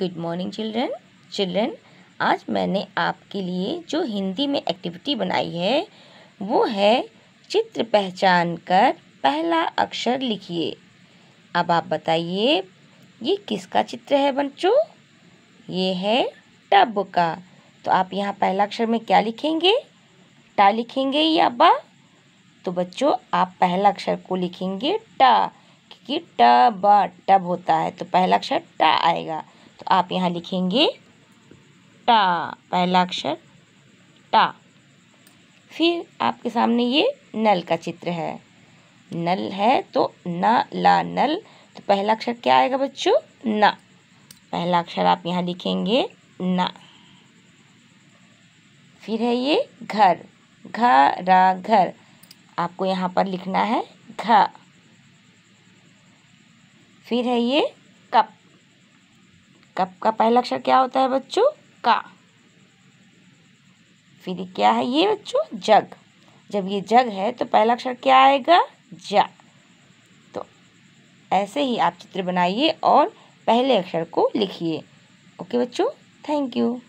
good morning children children आज मैंने आपके लिए जो हिंदी में एक्टिविटी बनाई है वो है चित्र पहचान कर पहला अक्षर लिखिए अब आप बताइए ये किसका चित्र है बच्चों ये है टब का तो आप यहाँ पहला अक्षर में क्या लिखेंगे टा लिखेंगे या बा तो बच्चों आप पहला अक्षर को लिखेंगे टा क्योंकि ट ब टब होता है तो पहला अक्षर टा आएगा आप यहाँ लिखेंगे टा पहला अक्षर टा फिर आपके सामने ये नल का चित्र है नल है तो न ला नल तो पहला अक्षर क्या आएगा बच्चों न पहला अक्षर आप यहाँ लिखेंगे न फिर है ये घर रा घर आपको यहाँ पर लिखना है घ फिर है ये कप का पहला अक्षर क्या होता है बच्चों का फिर क्या है ये बच्चों जग जब ये जग है तो पहला अक्षर क्या आएगा जा तो ऐसे ही आप चित्र बनाइए और पहले अक्षर को लिखिए ओके बच्चों थैंक यू